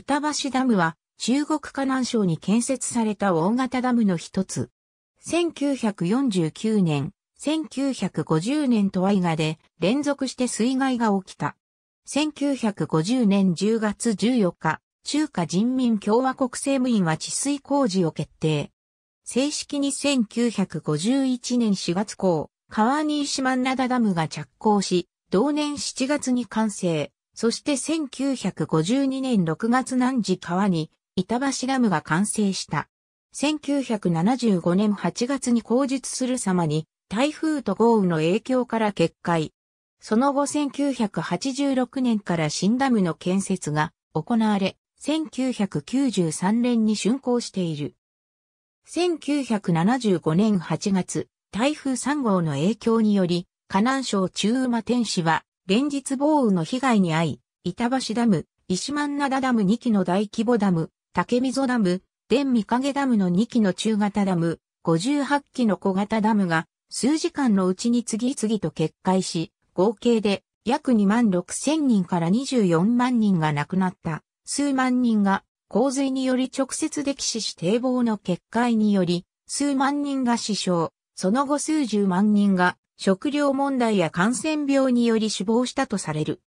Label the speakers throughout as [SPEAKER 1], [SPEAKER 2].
[SPEAKER 1] 板橋ダムは中国河南省に建設された大型ダムの一つ。
[SPEAKER 2] 1949年、1950年と相がで連続して水害が起きた。1950年10月14日、中華人民共和国政務院は治水工事を決定。正式に1951年4月号、川西万灘ダムが着工し、同年7月に完成。そして1952年6月南時川に板橋ダムが完成した。1975年8月に工述する様に台風と豪雨の影響から決壊。その後1986年から新ダムの建設が行われ、1993年に竣工している。1975年8月、台風3号の影響により、河南省中馬天市は連日豪雨の被害に遭い、板橋ダム、石万灘ダム2基の大規模ダム、竹溝ダム、伝見影ダムの2基の中型ダム、58基の小型ダムが、数時間のうちに次々と決壊し、合計で約2万6千人から24万人が亡くなった。数万人が洪水により直接溺死し堤防の決壊により、数万人が死傷、その後数十万人が食料問題や感染病により死亡したとされる。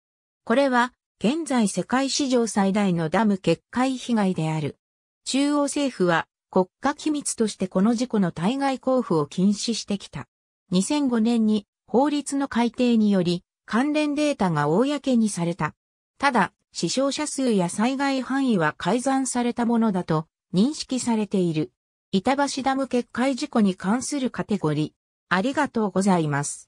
[SPEAKER 2] これは、現在世界史上最大のダム決壊被害である。中央政府は国家機密としてこの事故の対外交付を禁止してきた。2005年に法律の改定により関連データが公にされた。ただ、死傷者数や災害範囲は改ざんされたものだと認識されている。板橋ダム決壊事故
[SPEAKER 1] に関するカテゴリありがとうございます。